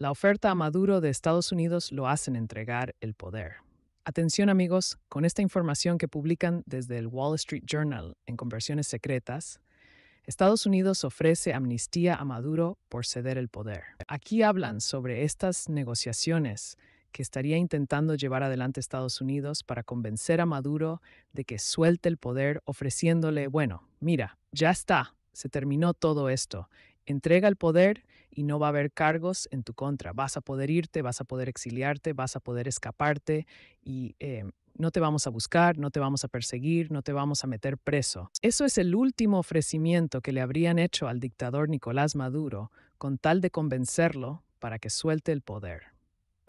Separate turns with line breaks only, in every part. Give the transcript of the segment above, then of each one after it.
La oferta a Maduro de Estados Unidos lo hacen entregar el poder. Atención amigos, con esta información que publican desde el Wall Street Journal en conversiones secretas, Estados Unidos ofrece amnistía a Maduro por ceder el poder. Aquí hablan sobre estas negociaciones que estaría intentando llevar adelante Estados Unidos para convencer a Maduro de que suelte el poder ofreciéndole, bueno, mira, ya está, se terminó todo esto, entrega el poder y no va a haber cargos en tu contra. Vas a poder irte, vas a poder exiliarte, vas a poder escaparte y eh, no te vamos a buscar, no te vamos a perseguir, no te vamos a meter preso. Eso es el último ofrecimiento que le habrían hecho al dictador Nicolás Maduro con tal de convencerlo para que suelte el poder.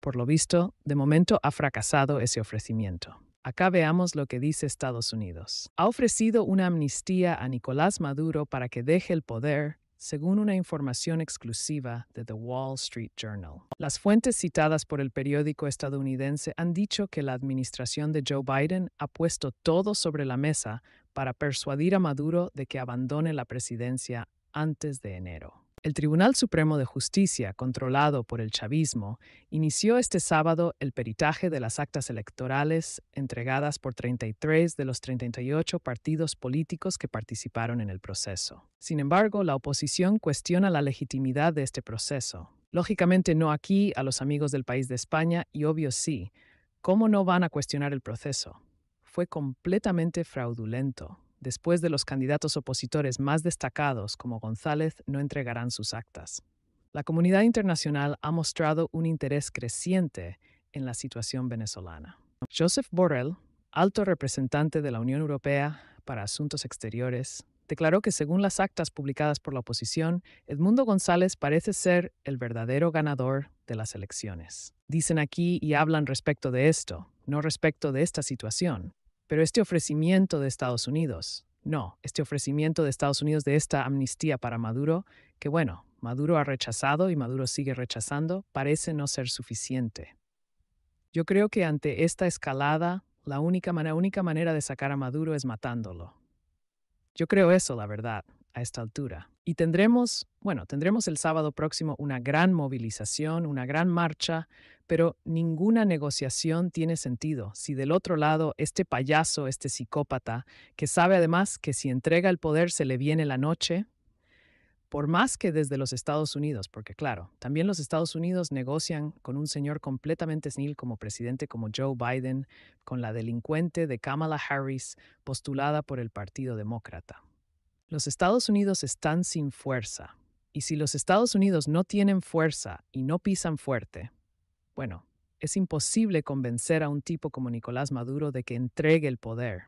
Por lo visto, de momento ha fracasado ese ofrecimiento. Acá veamos lo que dice Estados Unidos. Ha ofrecido una amnistía a Nicolás Maduro para que deje el poder según una información exclusiva de The Wall Street Journal. Las fuentes citadas por el periódico estadounidense han dicho que la administración de Joe Biden ha puesto todo sobre la mesa para persuadir a Maduro de que abandone la presidencia antes de enero. El Tribunal Supremo de Justicia, controlado por el chavismo, inició este sábado el peritaje de las actas electorales entregadas por 33 de los 38 partidos políticos que participaron en el proceso. Sin embargo, la oposición cuestiona la legitimidad de este proceso. Lógicamente no aquí a los amigos del país de España y obvio sí. ¿Cómo no van a cuestionar el proceso? Fue completamente fraudulento después de los candidatos opositores más destacados como González, no entregarán sus actas. La comunidad internacional ha mostrado un interés creciente en la situación venezolana. Joseph Borrell, alto representante de la Unión Europea para Asuntos Exteriores, declaró que según las actas publicadas por la oposición, Edmundo González parece ser el verdadero ganador de las elecciones. Dicen aquí y hablan respecto de esto, no respecto de esta situación. Pero este ofrecimiento de Estados Unidos, no, este ofrecimiento de Estados Unidos de esta amnistía para Maduro, que bueno, Maduro ha rechazado y Maduro sigue rechazando, parece no ser suficiente. Yo creo que ante esta escalada, la única, única manera de sacar a Maduro es matándolo. Yo creo eso, la verdad, a esta altura. Y tendremos, bueno, tendremos el sábado próximo una gran movilización, una gran marcha pero ninguna negociación tiene sentido si del otro lado este payaso, este psicópata, que sabe además que si entrega el poder se le viene la noche, por más que desde los Estados Unidos, porque claro, también los Estados Unidos negocian con un señor completamente senil como presidente como Joe Biden, con la delincuente de Kamala Harris postulada por el Partido Demócrata. Los Estados Unidos están sin fuerza, y si los Estados Unidos no tienen fuerza y no pisan fuerte, bueno, es imposible convencer a un tipo como Nicolás Maduro de que entregue el poder,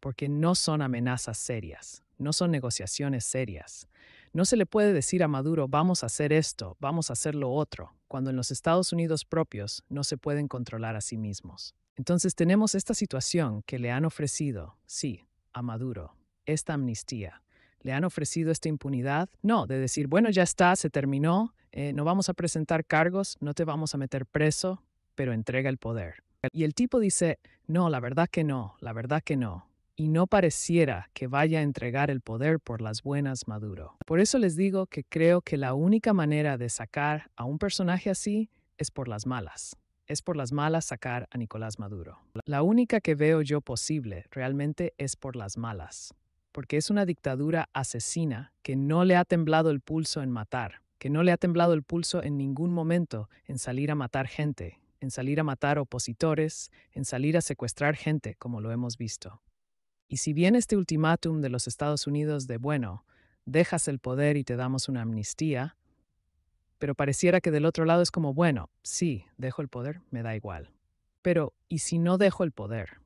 porque no son amenazas serias, no son negociaciones serias. No se le puede decir a Maduro, vamos a hacer esto, vamos a hacer lo otro, cuando en los Estados Unidos propios no se pueden controlar a sí mismos. Entonces tenemos esta situación que le han ofrecido, sí, a Maduro, esta amnistía, le han ofrecido esta impunidad? No, de decir, bueno, ya está, se terminó, eh, no vamos a presentar cargos, no te vamos a meter preso, pero entrega el poder. Y el tipo dice, no, la verdad que no, la verdad que no. Y no pareciera que vaya a entregar el poder por las buenas Maduro. Por eso les digo que creo que la única manera de sacar a un personaje así es por las malas. Es por las malas sacar a Nicolás Maduro. La única que veo yo posible realmente es por las malas porque es una dictadura asesina que no le ha temblado el pulso en matar, que no le ha temblado el pulso en ningún momento en salir a matar gente, en salir a matar opositores, en salir a secuestrar gente, como lo hemos visto. Y si bien este ultimátum de los Estados Unidos de, bueno, dejas el poder y te damos una amnistía, pero pareciera que del otro lado es como, bueno, sí, dejo el poder, me da igual. Pero, ¿y si no dejo el poder?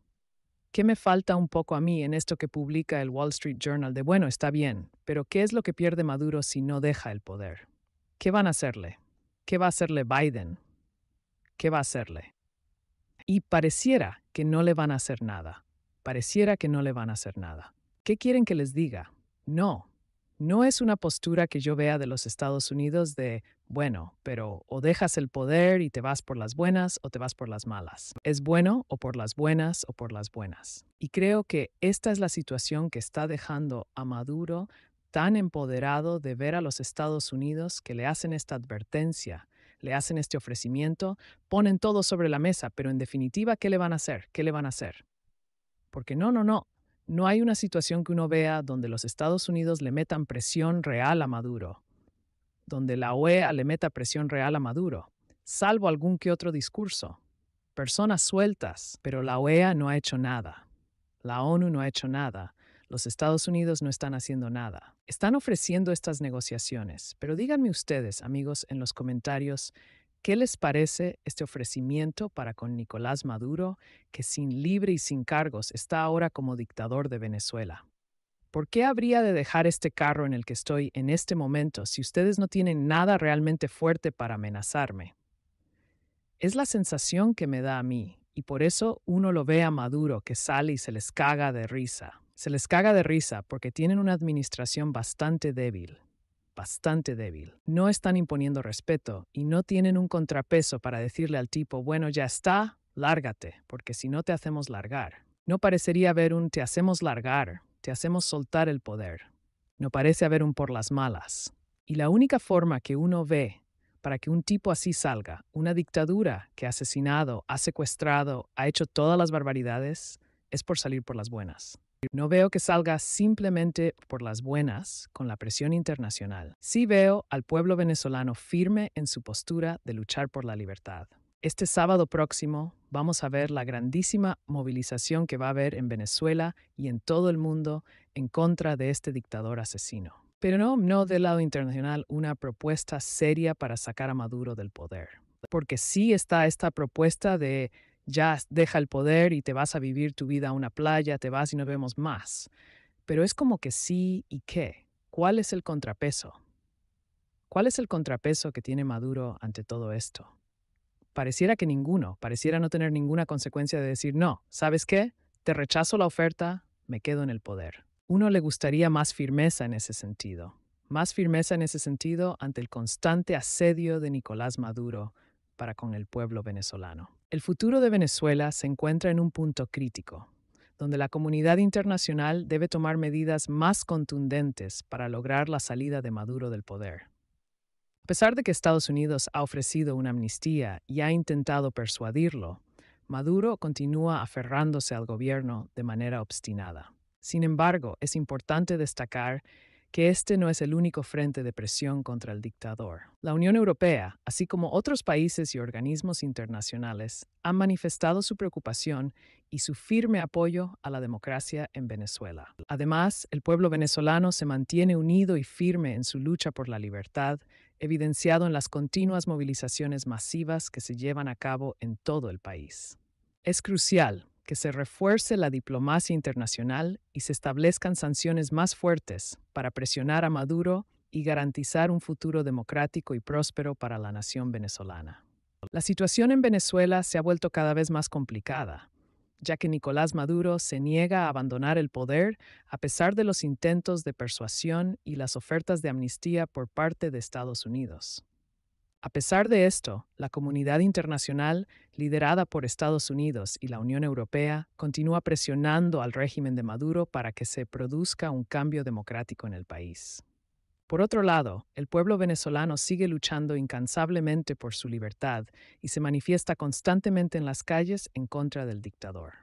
¿Qué me falta un poco a mí en esto que publica el Wall Street Journal de, bueno, está bien, pero ¿qué es lo que pierde Maduro si no deja el poder? ¿Qué van a hacerle? ¿Qué va a hacerle Biden? ¿Qué va a hacerle? Y pareciera que no le van a hacer nada. Pareciera que no le van a hacer nada. ¿Qué quieren que les diga? No, no es una postura que yo vea de los Estados Unidos de, bueno, pero o dejas el poder y te vas por las buenas o te vas por las malas. Es bueno o por las buenas o por las buenas. Y creo que esta es la situación que está dejando a Maduro tan empoderado de ver a los Estados Unidos que le hacen esta advertencia, le hacen este ofrecimiento, ponen todo sobre la mesa, pero en definitiva, ¿qué le van a hacer? ¿Qué le van a hacer? Porque no, no, no, no hay una situación que uno vea donde los Estados Unidos le metan presión real a Maduro, donde la OEA le meta presión real a Maduro, salvo algún que otro discurso. Personas sueltas, pero la OEA no ha hecho nada. La ONU no ha hecho nada. Los Estados Unidos no están haciendo nada. Están ofreciendo estas negociaciones, pero díganme ustedes, amigos, en los comentarios, ¿Qué les parece este ofrecimiento para con Nicolás Maduro, que sin libre y sin cargos está ahora como dictador de Venezuela? ¿Por qué habría de dejar este carro en el que estoy en este momento si ustedes no tienen nada realmente fuerte para amenazarme? Es la sensación que me da a mí, y por eso uno lo ve a Maduro que sale y se les caga de risa. Se les caga de risa porque tienen una administración bastante débil, bastante débil. No están imponiendo respeto y no tienen un contrapeso para decirle al tipo, bueno, ya está, lárgate, porque si no te hacemos largar. No parecería haber un te hacemos largar, te hacemos soltar el poder. No parece haber un por las malas. Y la única forma que uno ve para que un tipo así salga, una dictadura que ha asesinado, ha secuestrado, ha hecho todas las barbaridades, es por salir por las buenas. No veo que salga simplemente por las buenas con la presión internacional. Sí veo al pueblo venezolano firme en su postura de luchar por la libertad. Este sábado próximo vamos a ver la grandísima movilización que va a haber en Venezuela y en todo el mundo en contra de este dictador asesino. Pero no, no del lado internacional una propuesta seria para sacar a Maduro del poder. Porque sí está esta propuesta de ya deja el poder y te vas a vivir tu vida a una playa, te vas y no vemos más. Pero es como que sí y qué. ¿Cuál es el contrapeso? ¿Cuál es el contrapeso que tiene Maduro ante todo esto? Pareciera que ninguno, pareciera no tener ninguna consecuencia de decir, no, ¿sabes qué? Te rechazo la oferta, me quedo en el poder. Uno le gustaría más firmeza en ese sentido, más firmeza en ese sentido ante el constante asedio de Nicolás Maduro para con el pueblo venezolano. El futuro de Venezuela se encuentra en un punto crítico, donde la comunidad internacional debe tomar medidas más contundentes para lograr la salida de Maduro del poder. A pesar de que Estados Unidos ha ofrecido una amnistía y ha intentado persuadirlo, Maduro continúa aferrándose al gobierno de manera obstinada. Sin embargo, es importante destacar que este no es el único frente de presión contra el dictador. La Unión Europea, así como otros países y organismos internacionales, han manifestado su preocupación y su firme apoyo a la democracia en Venezuela. Además, el pueblo venezolano se mantiene unido y firme en su lucha por la libertad, evidenciado en las continuas movilizaciones masivas que se llevan a cabo en todo el país. Es crucial que se refuerce la diplomacia internacional y se establezcan sanciones más fuertes para presionar a Maduro y garantizar un futuro democrático y próspero para la nación venezolana. La situación en Venezuela se ha vuelto cada vez más complicada, ya que Nicolás Maduro se niega a abandonar el poder a pesar de los intentos de persuasión y las ofertas de amnistía por parte de Estados Unidos. A pesar de esto, la comunidad internacional, liderada por Estados Unidos y la Unión Europea, continúa presionando al régimen de Maduro para que se produzca un cambio democrático en el país. Por otro lado, el pueblo venezolano sigue luchando incansablemente por su libertad y se manifiesta constantemente en las calles en contra del dictador.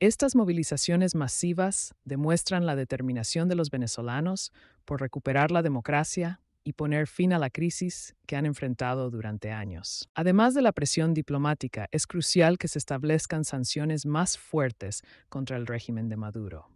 Estas movilizaciones masivas demuestran la determinación de los venezolanos por recuperar la democracia, y poner fin a la crisis que han enfrentado durante años. Además de la presión diplomática, es crucial que se establezcan sanciones más fuertes contra el régimen de Maduro.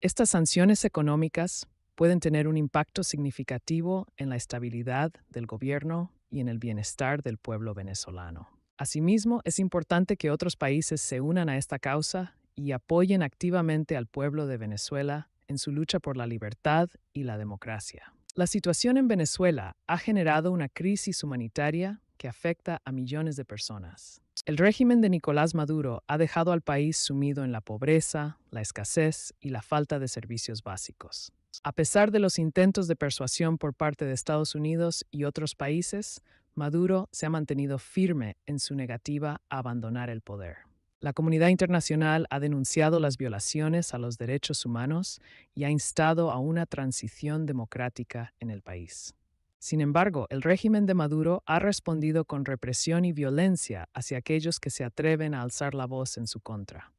Estas sanciones económicas pueden tener un impacto significativo en la estabilidad del gobierno y en el bienestar del pueblo venezolano. Asimismo, es importante que otros países se unan a esta causa y apoyen activamente al pueblo de Venezuela en su lucha por la libertad y la democracia. La situación en Venezuela ha generado una crisis humanitaria que afecta a millones de personas. El régimen de Nicolás Maduro ha dejado al país sumido en la pobreza, la escasez y la falta de servicios básicos. A pesar de los intentos de persuasión por parte de Estados Unidos y otros países, Maduro se ha mantenido firme en su negativa a abandonar el poder. La comunidad internacional ha denunciado las violaciones a los derechos humanos y ha instado a una transición democrática en el país. Sin embargo, el régimen de Maduro ha respondido con represión y violencia hacia aquellos que se atreven a alzar la voz en su contra.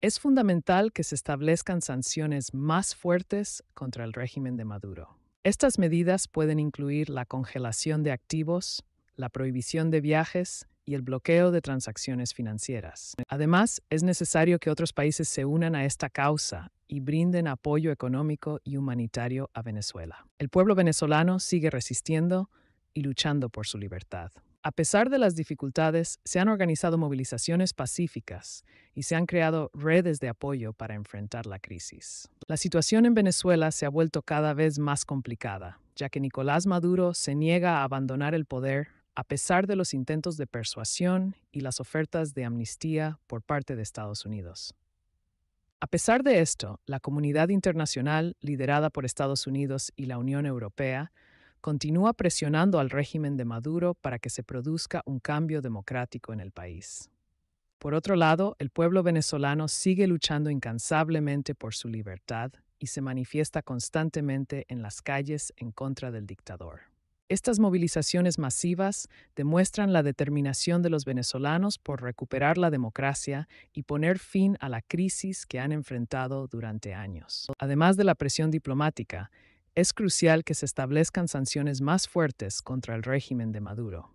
Es fundamental que se establezcan sanciones más fuertes contra el régimen de Maduro. Estas medidas pueden incluir la congelación de activos, la prohibición de viajes el bloqueo de transacciones financieras. Además, es necesario que otros países se unan a esta causa y brinden apoyo económico y humanitario a Venezuela. El pueblo venezolano sigue resistiendo y luchando por su libertad. A pesar de las dificultades, se han organizado movilizaciones pacíficas y se han creado redes de apoyo para enfrentar la crisis. La situación en Venezuela se ha vuelto cada vez más complicada, ya que Nicolás Maduro se niega a abandonar el poder a pesar de los intentos de persuasión y las ofertas de amnistía por parte de Estados Unidos. A pesar de esto, la comunidad internacional, liderada por Estados Unidos y la Unión Europea, continúa presionando al régimen de Maduro para que se produzca un cambio democrático en el país. Por otro lado, el pueblo venezolano sigue luchando incansablemente por su libertad y se manifiesta constantemente en las calles en contra del dictador. Estas movilizaciones masivas demuestran la determinación de los venezolanos por recuperar la democracia y poner fin a la crisis que han enfrentado durante años. Además de la presión diplomática, es crucial que se establezcan sanciones más fuertes contra el régimen de Maduro.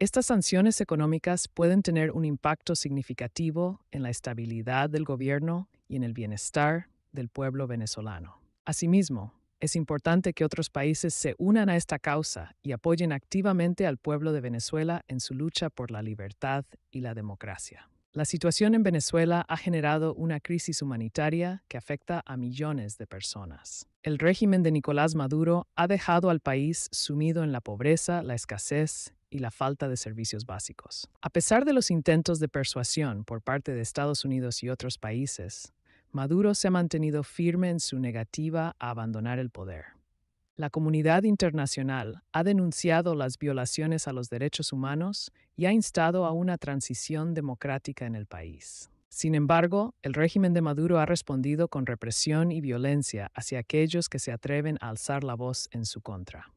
Estas sanciones económicas pueden tener un impacto significativo en la estabilidad del gobierno y en el bienestar del pueblo venezolano. Asimismo, es importante que otros países se unan a esta causa y apoyen activamente al pueblo de Venezuela en su lucha por la libertad y la democracia. La situación en Venezuela ha generado una crisis humanitaria que afecta a millones de personas. El régimen de Nicolás Maduro ha dejado al país sumido en la pobreza, la escasez y la falta de servicios básicos. A pesar de los intentos de persuasión por parte de Estados Unidos y otros países, Maduro se ha mantenido firme en su negativa a abandonar el poder. La comunidad internacional ha denunciado las violaciones a los derechos humanos y ha instado a una transición democrática en el país. Sin embargo, el régimen de Maduro ha respondido con represión y violencia hacia aquellos que se atreven a alzar la voz en su contra.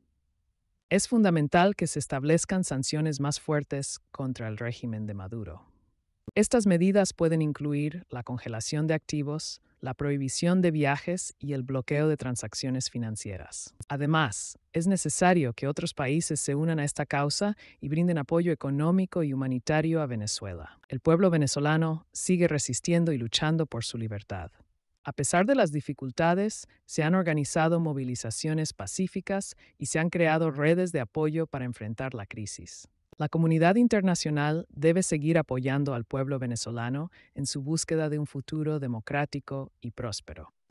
Es fundamental que se establezcan sanciones más fuertes contra el régimen de Maduro. Estas medidas pueden incluir la congelación de activos, la prohibición de viajes y el bloqueo de transacciones financieras. Además, es necesario que otros países se unan a esta causa y brinden apoyo económico y humanitario a Venezuela. El pueblo venezolano sigue resistiendo y luchando por su libertad. A pesar de las dificultades, se han organizado movilizaciones pacíficas y se han creado redes de apoyo para enfrentar la crisis. La comunidad internacional debe seguir apoyando al pueblo venezolano en su búsqueda de un futuro democrático y próspero.